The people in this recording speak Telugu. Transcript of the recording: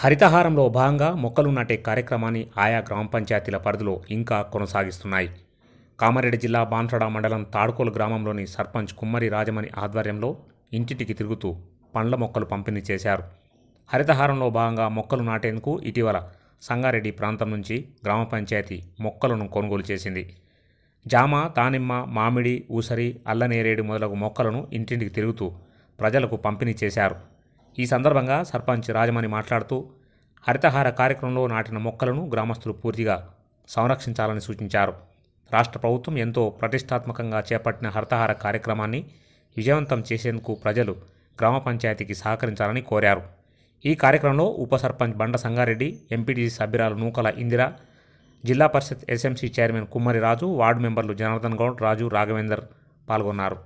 హరితహారంలో భాగంగా మొక్కలు నాటే కార్యక్రమాన్ని ఆయా గ్రామ పంచాయతీల పరిధిలో ఇంకా కొనసాగిస్తున్నాయి కామారెడ్డి జిల్లా బాన్సడ మండలం తాడుకోలు గ్రామంలోని సర్పంచ్ కుమ్మరి రాజమణి ఆధ్వర్యంలో ఇంటింటికి తిరుగుతూ పండ్ల మొక్కలు పంపిణీ చేశారు హరితహారంలో భాగంగా మొక్కలు నాటేందుకు ఇటీవల సంగారెడ్డి ప్రాంతం నుంచి గ్రామ పంచాయతీ మొక్కలను కొనుగోలు చేసింది జామ తానిమ్మ మామిడి ఊసరి అల్లనేరేడు మొదలగు మొక్కలను ఇంటింటికి తిరుగుతూ ప్రజలకు పంపిణీ చేశారు ఈ సందర్భంగా సర్పంచ్ రాజమణి మాట్లాడుతూ హరితహార కార్యక్రమంలో నాటిన మొక్కలను గ్రామస్తులు పూర్తిగా సంరక్షించాలని సూచించారు రాష్ట్ర ప్రభుత్వం ఎంతో ప్రతిష్టాత్మకంగా చేపట్టిన హరితహార కార్యక్రమాన్ని విజయవంతం చేసేందుకు ప్రజలు గ్రామ పంచాయతీకి సహకరించాలని కోరారు ఈ కార్యక్రమంలో ఉప సర్పంచ్ బండ సంగారెడ్డి ఎంపీటీసీ సభ్యురాలు నూకల ఇందిర జిల్లా పరిషత్ ఎస్ఎంసీ చైర్మన్ కుమ్మరి రాజు వార్డు మెంబర్లు జనార్దన్ గౌడ్ రాజు రాఘవేందర్ పాల్గొన్నారు